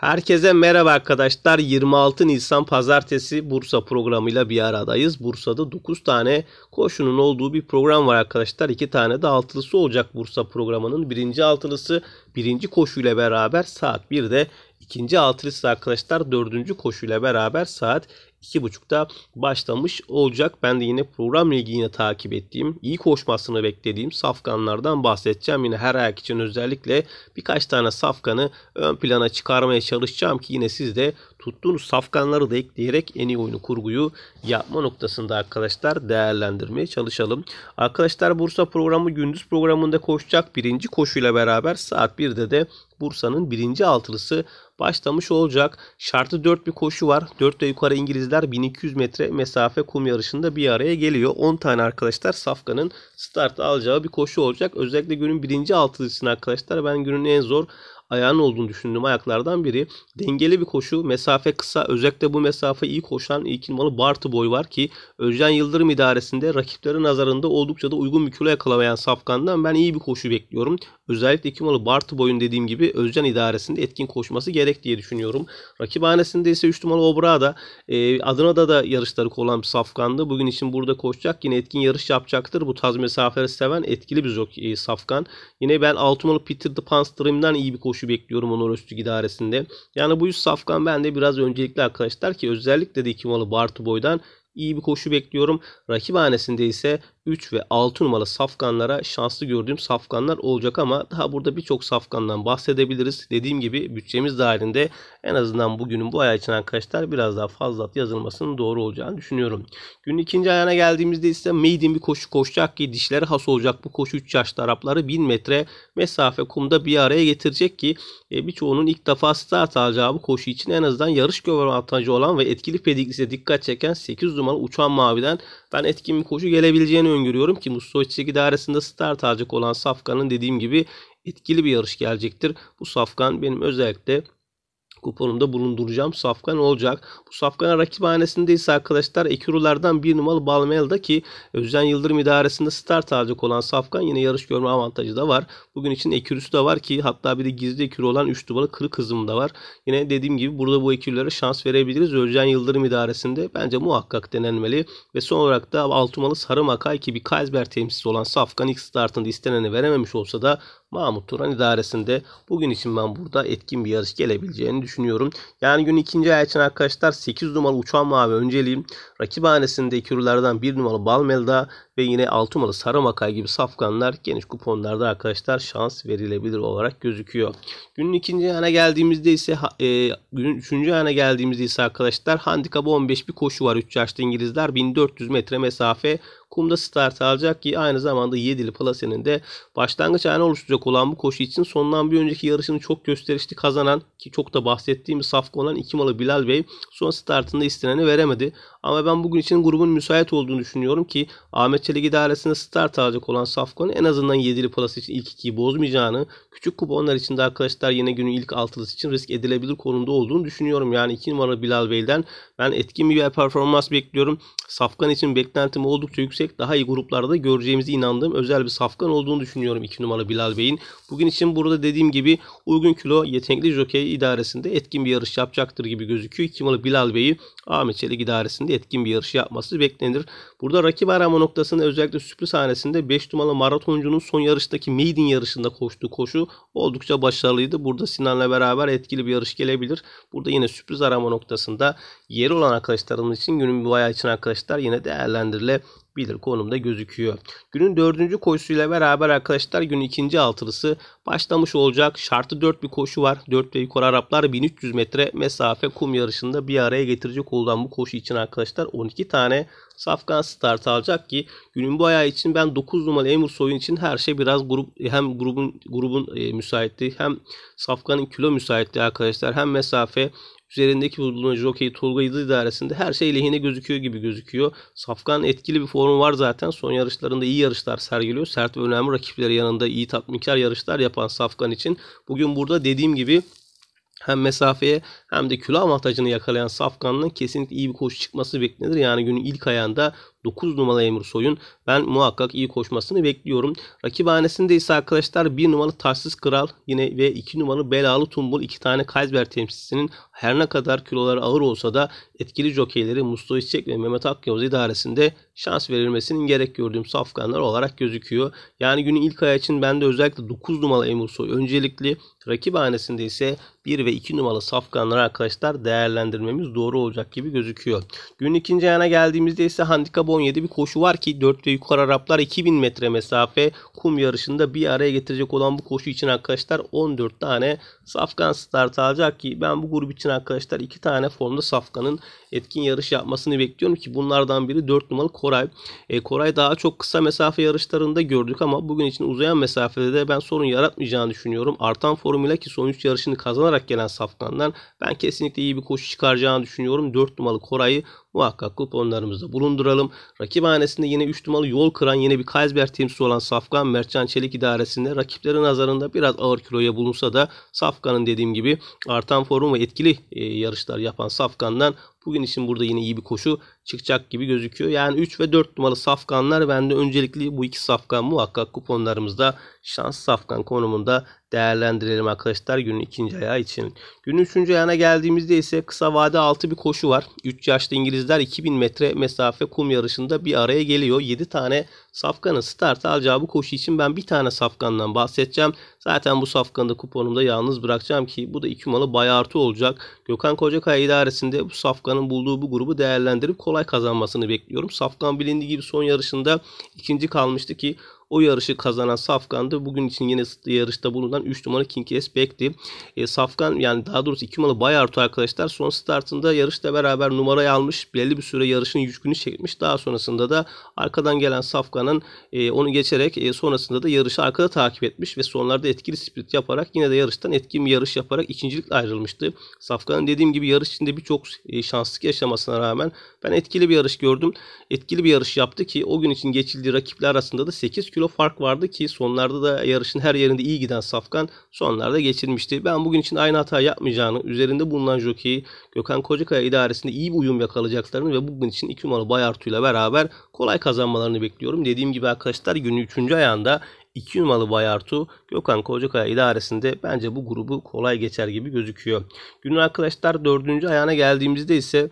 Herkese merhaba arkadaşlar. 26 Nisan Pazartesi Bursa programıyla bir aradayız. Bursa'da 9 tane koşunun olduğu bir program var arkadaşlar. 2 tane de altılısı olacak Bursa programının. Birinci altılısı birinci koşuyla beraber saat 1'de. ikinci altılısı arkadaşlar dördüncü koşuyla beraber saat 2.30'da başlamış olacak. Ben de yine program ilgi takip ettiğim, iyi koşmasını beklediğim safkanlardan bahsedeceğim. Yine her ayak için özellikle birkaç tane safkanı ön plana çıkarmaya çalışacağım ki yine siz de tuttuğunuz safkanları da ekleyerek en iyi oyunu kurguyu yapma noktasında arkadaşlar değerlendirmeye çalışalım. Arkadaşlar Bursa programı gündüz programında koşacak birinci koşuyla beraber saat 1'de de Bursa'nın birinci altılısı başlamış olacak. Şartı 4 bir koşu var. 4 ve yukarı İngilizler 1200 metre mesafe kum yarışında bir araya geliyor. 10 tane arkadaşlar Safkan'ın start alacağı bir koşu olacak. Özellikle günün birinci altılısını arkadaşlar ben günün en zor ayağın olduğunu düşündüğüm ayaklardan biri. Dengeli bir koşu, mesafe kısa. Özellikle bu mesafe iyi koşan ilk malı Bartı Boy var ki Özcan Yıldırım idaresinde rakipleri nazarında oldukça da uygun bir kilo yakalamayan Safkan'dan ben iyi bir koşu bekliyorum. Özellikle Ekimoğlu Bartı boyun dediğim gibi Özcan idaresinde etkin koşması gerek diye düşünüyorum. Rakibhanesinde ise 3 numaralı Obra'da e, Adana'da da yarışları olan bir safkandı. Bugün için burada koşacak. Yine etkin yarış yapacaktır. Bu taz mesafeleri seven etkili bir zok, e, safkan. Yine ben 6 numaralı Peter the Panstream'den iyi bir koşu bekliyorum Onur Öztürk idaresinde. Yani bu 100 safkan de biraz öncelikli arkadaşlar ki özellikle de 2 numaralı Bartı boydan iyi bir koşu bekliyorum. Rakip ise 3 ve 6 numaralı safkanlara şanslı gördüğüm safkanlar olacak ama daha burada birçok safkandan bahsedebiliriz. Dediğim gibi bütçemiz dahilinde en azından bugünün bu ayağı için arkadaşlar biraz daha fazla yazılmasının doğru olacağını düşünüyorum. Günün ikinci ayağına geldiğimizde ise Maiden bir koşu koşacak ki dişleri has olacak. Bu koşu 3 yaşlı Arapları 1000 metre mesafe kumda bir araya getirecek ki e, birçoğunun ilk defa start alacağı bu koşu için en azından yarış göver avantajı olan ve etkili pediklise dikkat çeken 8 numaralı uçan maviden ben etkin bir koşu gelebileceğini öngörüyorum ki Mustoçek idaresinde start alacak olan Safkan'ın dediğim gibi etkili bir yarış gelecektir. Bu Safkan benim özellikle kuponumda bulunduracağım safkan olacak. Bu safkan rakiphanesinde ise arkadaşlar Ekirulardan bir numaralı Balmel'da ki Özcan Yıldırım idaresinde start alacak olan safkan yine yarış görme avantajı da var. Bugün için Ekürüsü de var ki hatta bir de gizli Ekürü olan 3 numaralı Kırık Hızım da var. Yine dediğim gibi burada bu Ekürülere şans verebiliriz. Özcan Yıldırım idaresinde bence muhakkak denenmeli ve son olarak da 6 numaralı Sarı Makay ki bir Kaysberg temsilcisi olan safkan ilk startında isteneni verememiş olsa da Mahmut Turan idaresinde bugün için ben burada etkin bir yarış gelebileceğini düşünüyorum düşünüyorum. Yani gün ikinci ay için arkadaşlar 8 numaralı uçan mavi önceliğim. Rakip hanesinde iki ürülerden 1 numaralı Balmelda ve yine 6 numaralı Saramakay gibi safkanlar geniş kuponlarda arkadaşlar şans verilebilir olarak gözüküyor. Günün ikinci yana geldiğimizde ise e, günün üçüncü yana geldiğimizde ise arkadaşlar handikap 15 bir koşu var 3 yaşlı İngilizler 1400 metre mesafe kumda start alacak ki aynı zamanda Yedili Palasen'in de başlangıç ayağını oluşturacak olan bu koşu için sondan bir önceki yarışını çok gösterişli kazanan ki çok da bahsettiğimiz safka olan iki malı Bilal Bey son startında isteneni veremedi. Ama ben bugün için grubun müsait olduğunu düşünüyorum ki Ahmet Çelik idaresinde start alacak olan Safkon'un en azından 7'li plus için ilk 2'yi bozmayacağını, küçük kuponlar için de arkadaşlar yine günü ilk 6'lısı için risk edilebilir konumda olduğunu düşünüyorum. Yani 2 numara Bilal Bey'den ben etkin bir performans bekliyorum. Safkan için beklentim oldukça yüksek. Daha iyi gruplarda göreceğimizi inandığım özel bir safkan olduğunu düşünüyorum 2 numara Bilal Bey'in. Bugün için burada dediğim gibi uygun kilo yetenekli jokey idaresinde etkin bir yarış yapacaktır gibi gözüküyor. 2 numara Bilal Bey'i Ahmet Çelik idaresinde de etkin bir yarış yapması beklenir. Burada rakip arama noktasında özellikle sürpriz sahnesinde 5 numaralı maratoncunun son yarıştaki Maiden yarışında koştuğu koşu oldukça başarılıydı. Burada Sinan'la beraber etkili bir yarış gelebilir. Burada yine sürpriz arama noktasında yeri olan arkadaşlarımız için günün bir bayağı için arkadaşlar yine değerlendirilebilir bilir konumda gözüküyor. Günün dördüncü koşusuyla beraber arkadaşlar günün ikinci altılısı başlamış olacak. Şartı 4 bir koşu var. 4 ve yukarı Araplar 1300 metre mesafe kum yarışında bir araya getirecek olan bu koşu için arkadaşlar 12 tane Safkan start alacak ki günün bu ayağı için ben 9 numaralı Emir Soyun için her şey biraz grup hem grubun grubun e, müsaitliği hem Safkan'ın kilo müsaitliği arkadaşlar hem mesafe üzerindeki bulunan jockey Tolga Yıldız idaresinde her şey lehine gözüküyor gibi gözüküyor. Safkan etkili bir formu var zaten. Son yarışlarında iyi yarışlar sergiliyor. Sert ve önemli rakipleri yanında iyi tatminkar yarışlar yapan Safkan için bugün burada dediğim gibi hem mesafeye hem de kilo avantajını yakalayan Safkan'ın kesinlikle iyi bir koşu çıkması beklenir. Yani günün ilk ayağında 9 numaralı Emir Soy'un ben muhakkak iyi koşmasını bekliyorum. Rakibhanesinde ise arkadaşlar 1 numaralı Tarsis Kral yine ve 2 numaralı Belalı Tumbul 2 tane Kaysber temsilcisinin her ne kadar kiloları ağır olsa da etkili jokeyleri Mustafa İçek ve Mehmet Akyavuz idaresinde şans verilmesinin gerek gördüğüm safkanlar olarak gözüküyor. Yani günün ilk ayağı için de özellikle 9 numaralı Emir Soy öncelikli rakip hanesinde ise 1 ve 2 numaralı safkanları arkadaşlar değerlendirmemiz doğru olacak gibi gözüküyor. Günün ikinci ayağına geldiğimizde ise handikap 17 bir koşu var ki 4 ve yukarı Araplar 2000 metre mesafe kum yarışında bir araya getirecek olan bu koşu için arkadaşlar 14 tane Safkan start alacak ki ben bu grup için arkadaşlar iki tane formda Safkan'ın etkin yarış yapmasını bekliyorum ki bunlardan biri 4 numaralı Koray. E, Koray daha çok kısa mesafe yarışlarında gördük ama bugün için uzayan mesafede de ben sorun yaratmayacağını düşünüyorum. Artan formuyla ki son 3 yarışını kazanarak gelen Safkan'dan ben kesinlikle iyi bir koşu çıkaracağını düşünüyorum. 4 numaralı Koray'ı muhakkak kuponlarımızda bulunduralım. Rakip hanesinde yine 3 numaralı yol kıran yine bir Kaysberg temsilcisi olan Safkan Mertcan Çelik idaresinde rakiplerin nazarında biraz ağır kiloya bulunsa da Safkan Safkan'ın dediğim gibi artan formu ve etkili e, yarışlar yapan Safkan'dan Bugün için burada yine iyi bir koşu çıkacak gibi gözüküyor. Yani 3 ve 4 numaralı safkanlar bende öncelikli bu iki safkan muhakkak kuponlarımızda şans safkan konumunda değerlendirelim arkadaşlar günün ikinci ayağı için. Günün üçüncü ayağına geldiğimizde ise kısa vade altı bir koşu var. 3 yaşlı İngilizler 2000 metre mesafe kum yarışında bir araya geliyor. 7 tane safkanın start alacağı bu koşu için ben bir tane safkandan bahsedeceğim. Zaten bu safkanı da kuponumda yalnız bırakacağım ki bu da 2 malı bay artı olacak. Gökhan Kocakaya idaresinde bu safkan Safkan'ın bulduğu bu grubu değerlendirip kolay kazanmasını bekliyorum. Safkan bilindiği gibi son yarışında ikinci kalmıştı ki o yarışı kazanan Safkan'dı. Bugün için yine yarışta bulunan 3 numara King S E, Safkan yani daha doğrusu 2 numaralı Bayartu arkadaşlar son startında yarışla beraber numarayı almış. Belli bir süre yarışın yükünü çekmiş. Daha sonrasında da arkadan gelen Safkan'ın e, onu geçerek e, sonrasında da yarışı arkada takip etmiş ve sonlarda etkili sprint yaparak yine de yarıştan etkili bir yarış yaparak ikincilik ayrılmıştı. Safkan'ın dediğim gibi yarış içinde birçok e, şanslık yaşamasına rağmen ben etkili bir yarış gördüm. Etkili bir yarış yaptı ki o gün için geçildiği rakipler arasında da 8 km kilo fark vardı ki sonlarda da yarışın her yerinde iyi giden Safkan sonlarda geçilmişti. Ben bugün için aynı hata yapmayacağını, üzerinde bulunan jokeyi Gökhan Kocakaya idaresinde iyi bir uyum yakalayacaklarını ve bugün için iki numaralı Bayartu ile beraber kolay kazanmalarını bekliyorum. Dediğim gibi arkadaşlar günün 3. ayağında 2 numaralı Bayartu Gökhan Kocakaya idaresinde bence bu grubu kolay geçer gibi gözüküyor. Günün arkadaşlar 4. ayağına geldiğimizde ise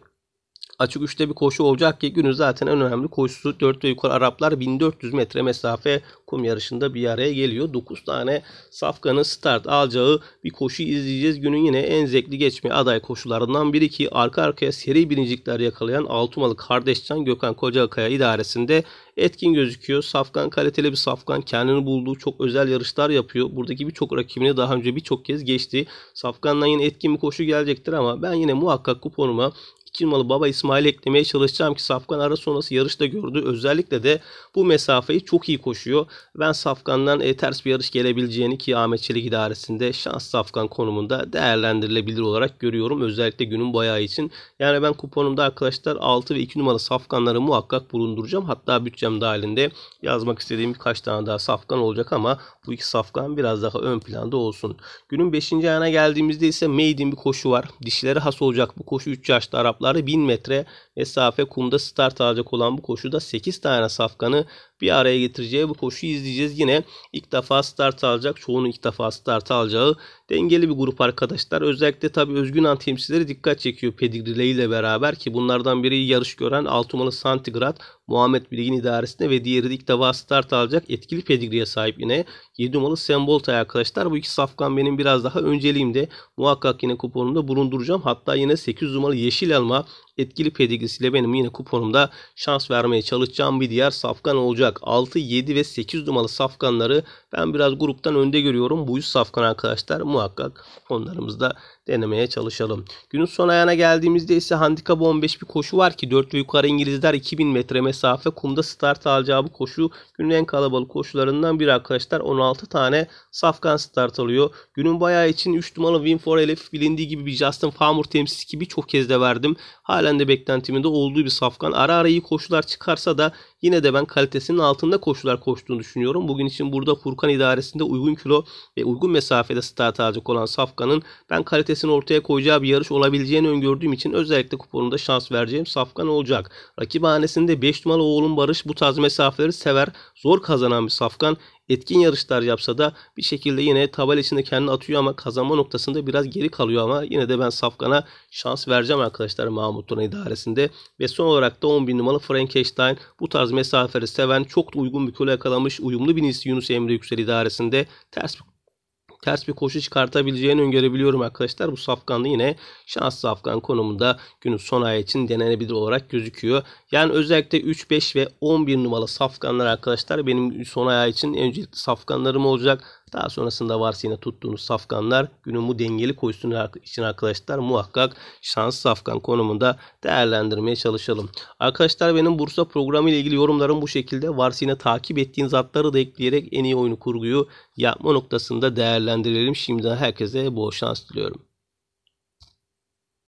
Açık üçte bir koşu olacak ki günün zaten en önemli koşusu 4 ve yukarı Araplar 1400 metre mesafe kum yarışında bir araya geliyor. 9 tane Safkan'ın start alacağı bir koşu izleyeceğiz. Günün yine en zevkli geçmeye aday koşularından biri ki arka arkaya seri birincilikler yakalayan Altumalı Kardeşcan Gökhan Kocakaya idaresinde etkin gözüküyor. Safkan kaliteli bir Safkan. Kendini bulduğu çok özel yarışlar yapıyor. Buradaki birçok rakibini daha önce birçok kez geçti. Safkan'dan yine etkin bir koşu gelecektir ama ben yine muhakkak kuponuma 2 numaralı Baba İsmail eklemeye çalışacağım ki Safkan ara sonrası yarışta gördü. Özellikle de bu mesafeyi çok iyi koşuyor. Ben Safkan'dan e, ters bir yarış gelebileceğini ki Ahmet Çelik idaresinde şans Safkan konumunda değerlendirilebilir olarak görüyorum. Özellikle günün bayağı için. Yani ben kuponumda arkadaşlar 6 ve 2 numaralı Safkanları muhakkak bulunduracağım. Hatta bütçem dahilinde yazmak istediğim birkaç tane daha Safkan olacak ama bu iki Safkan biraz daha ön planda olsun. Günün 5. ayağına geldiğimizde ise Maiden bir koşu var. Dişleri has olacak bu koşu 3 yaşta Araplar aralıkları 1000 metre mesafe kumda start alacak olan bu koşuda 8 tane safkanı bir araya getireceği bu koşu izleyeceğiz. Yine ilk defa start alacak. Çoğunun ilk defa start alacağı dengeli bir grup arkadaşlar. Özellikle tabii özgün antemsilleri dikkat çekiyor Pedigrile ile beraber ki bunlardan biri yarış gören 6 numaralı Santigrat Muhammed Bilgin idaresinde ve diğeri de ilk defa start alacak etkili pedigriye sahip yine 7 numaralı Sembolta arkadaşlar. Bu iki safkan benim biraz daha önceliğimde muhakkak yine kuponumda bulunduracağım. Hatta yine 8 numaralı Yeşil Elma etkili pedigrisiyle benim yine kuponumda şans vermeye çalışacağım bir diğer safkan olacak. 6, 7 ve 8 numaralı safkanları ben biraz gruptan önde görüyorum. Bu 100 safkan arkadaşlar muhakkak onlarımızda denemeye çalışalım. Günün son ayağına geldiğimizde ise handikap 15 bir koşu var ki 4 ve yukarı İngilizler 2000 metre mesafe kumda start alacağı bu koşu günün en kalabalık koşularından biri arkadaşlar. 16 tane safkan start alıyor. Günün bayağı için 3 numaralı Win for Elif bilindiği gibi bir Justin Farmer temsilcisi gibi çok kez de verdim. Halen de beklentimin de olduğu bir safkan. Ara ara iyi koşular çıkarsa da Yine de ben kalitesinin altında koşular koştuğunu düşünüyorum. Bugün için burada Furkan idaresinde uygun kilo ve uygun mesafede start alacak olan Safkan'ın ben kalitesini ortaya koyacağı bir yarış olabileceğini öngördüğüm için özellikle kuponunda şans vereceğim Safkan olacak. Rakip hanesinde 5 numaralı oğlum Barış bu tarz mesafeleri sever. Zor kazanan bir Safkan etkin yarışlar yapsa da bir şekilde yine tabel içinde kendini atıyor ama kazanma noktasında biraz geri kalıyor ama yine de ben Safkan'a şans vereceğim arkadaşlar Mahmut idaresinde. Ve son olarak da 10.000 numaralı Frankenstein bu tarz mesafeleri seven çok da uygun bir kilo yakalamış uyumlu bir Yunus Emre Yüksel idaresinde ters ters bir koşu çıkartabileceğini öngörebiliyorum arkadaşlar. Bu safkan da yine şans safkan konumunda günün son ayı için denenebilir olarak gözüküyor. Yani özellikle 3, 5 ve 11 numaralı safkanlar arkadaşlar benim son ayağı için en öncelikli safkanlarım olacak. Daha sonrasında varsa yine tuttuğunuz safkanlar günün dengeli koşusunun için arkadaşlar muhakkak şans safkan konumunda değerlendirmeye çalışalım. Arkadaşlar benim Bursa programı ile ilgili yorumlarım bu şekilde. Varsa yine takip ettiğiniz atları da ekleyerek en iyi oyunu kurguyu yapma noktasında değerlendirelim. Şimdiden herkese bol şans diliyorum.